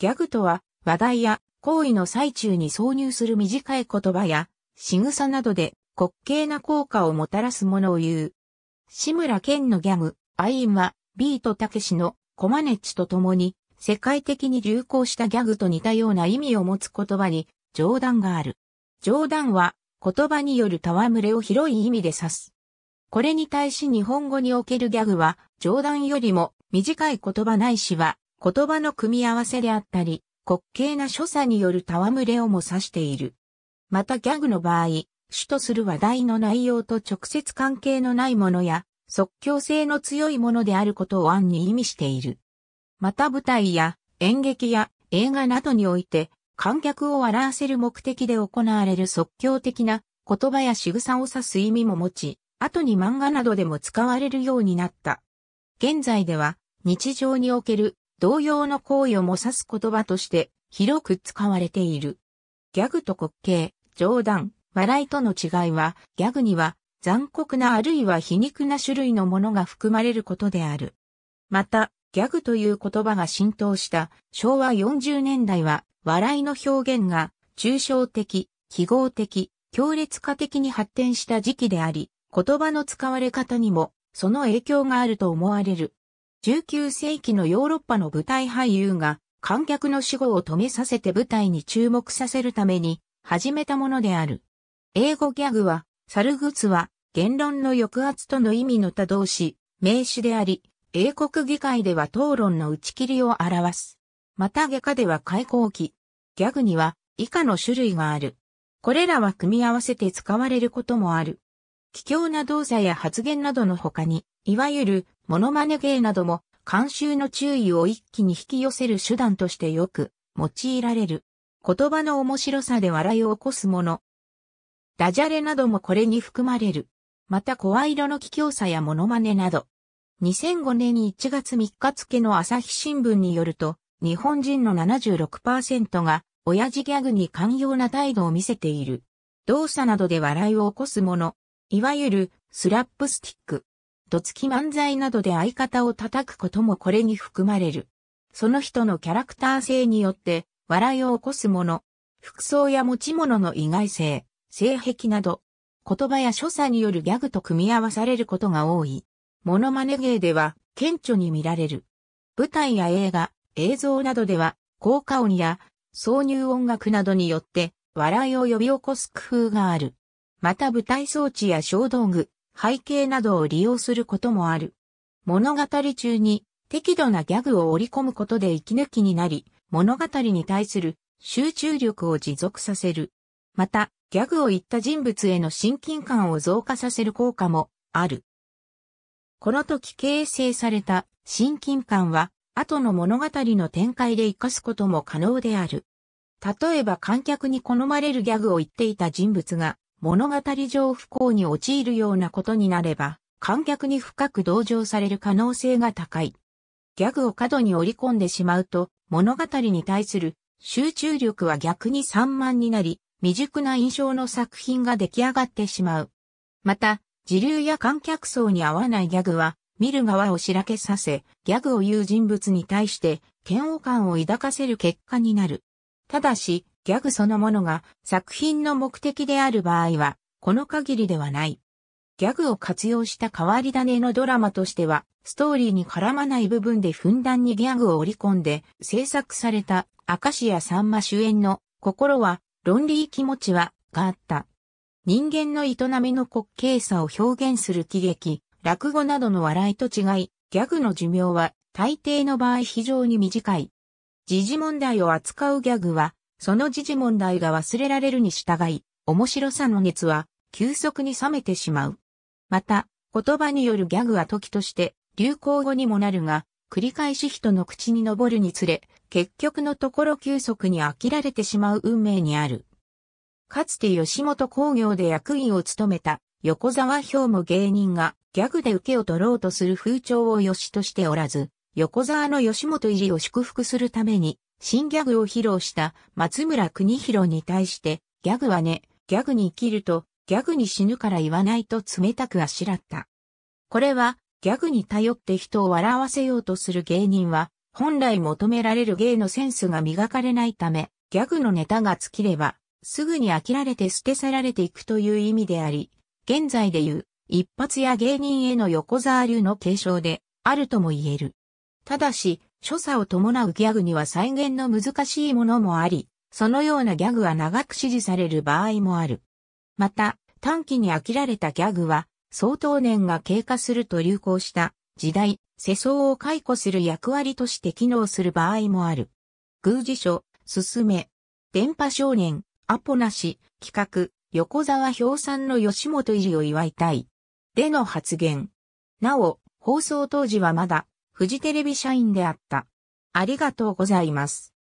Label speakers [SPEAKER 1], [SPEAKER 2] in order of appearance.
[SPEAKER 1] ギャグとは、話題や行為の最中に挿入する短い言葉や、仕草などで滑稽な効果をもたらすものを言う。志村健のギャグ、アインは、ビートたけしのコマネッチと共に、世界的に流行したギャグと似たような意味を持つ言葉に、冗談がある。冗談は、言葉による戯れを広い意味で指す。これに対し日本語におけるギャグは、冗談よりも短い言葉ないしは、言葉の組み合わせであったり、滑稽な所作による戯れをも指している。またギャグの場合、主とする話題の内容と直接関係のないものや、即興性の強いものであることを暗に意味している。また舞台や演劇や映画などにおいて、観客を笑わせる目的で行われる即興的な言葉や仕草を指す意味も持ち、後に漫画などでも使われるようになった。現在では日常における同様の行為をも指す言葉として広く使われている。ギャグと滑稽、冗談、笑いとの違いは、ギャグには残酷なあるいは皮肉な種類のものが含まれることである。また、ギャグという言葉が浸透した昭和40年代は、笑いの表現が抽象的、記号的、強烈化的に発展した時期であり、言葉の使われ方にもその影響があると思われる。19世紀のヨーロッパの舞台俳優が観客の死後を止めさせて舞台に注目させるために始めたものである。英語ギャグは、サルグツは言論の抑圧との意味の多動詞、名詞であり、英国議会では討論の打ち切りを表す。また外科では開口期。ギャグには以下の種類がある。これらは組み合わせて使われることもある。奇妙な動作や発言などの他に、いわゆるモノマネ芸なども監修の注意を一気に引き寄せる手段としてよく用いられる。言葉の面白さで笑いを起こすもの。ダジャレなどもこれに含まれる。また声色の奇重さやモノマネなど。2005年1月3日付の朝日新聞によると、日本人の76%が親父ギャグに寛容な態度を見せている。動作などで笑いを起こすもの。いわゆるスラップスティック。どつき漫才などで相方を叩くこともこれに含まれる。その人のキャラクター性によって笑いを起こすもの、服装や持ち物の意外性、性癖など、言葉や所作によるギャグと組み合わされることが多い。モノマネ芸では顕著に見られる。舞台や映画、映像などでは、効果音や挿入音楽などによって笑いを呼び起こす工夫がある。また舞台装置や小道具、背景などを利用することもある。物語中に適度なギャグを織り込むことで息抜きになり、物語に対する集中力を持続させる。また、ギャグを言った人物への親近感を増加させる効果もある。この時形成された親近感は、後の物語の展開で活かすことも可能である。例えば観客に好まれるギャグを言っていた人物が、物語上不幸に陥るようなことになれば、観客に深く同情される可能性が高い。ギャグを過度に織り込んでしまうと、物語に対する集中力は逆に散漫になり、未熟な印象の作品が出来上がってしまう。また、自流や観客層に合わないギャグは、見る側をしらけさせ、ギャグを言う人物に対して、嫌悪感を抱かせる結果になる。ただし、ギャグそのものが作品の目的である場合は、この限りではない。ギャグを活用した変わり種のドラマとしては、ストーリーに絡まない部分でふんだんにギャグを織り込んで制作された明石家さんま主演の心は、論理気持ちは、があった。人間の営みの滑稽さを表現する喜劇、落語などの笑いと違い、ギャグの寿命は大抵の場合非常に短い。時事問題を扱うギャグはその時事問題が忘れられるに従い、面白さの熱は急速に冷めてしまう。また、言葉によるギャグは時として流行語にもなるが、繰り返し人の口に上るにつれ、結局のところ急速に飽きられてしまう運命にある。かつて吉本工業で役員を務めた横沢兵も芸人がギャグで受けを取ろうとする風潮を良しとしておらず、横沢の吉本入りを祝福するために新ギャグを披露した松村邦広に対して、ギャグはね、ギャグに生きると、ギャグに死ぬから言わないと冷たくあしらった。これは、ギャグに頼って人を笑わせようとする芸人は、本来求められる芸のセンスが磨かれないため、ギャグのネタが尽きれば、すぐに飽きられて捨て去られていくという意味であり、現在でいう、一発や芸人への横沢流の継承で、あるとも言える。ただし、所作を伴うギャグには再現の難しいものもあり、そのようなギャグは長く支持される場合もある。また、短期に飽きられたギャグは、相当年が経過すると流行した時代、世相を解雇する役割として機能する場合もある。偶事書、すすめ、電波少年、アポなし、企画、横沢氷山の吉本入りを祝いたい。での発言。なお、放送当時はまだフジテレビ社員であった。ありがとうございます。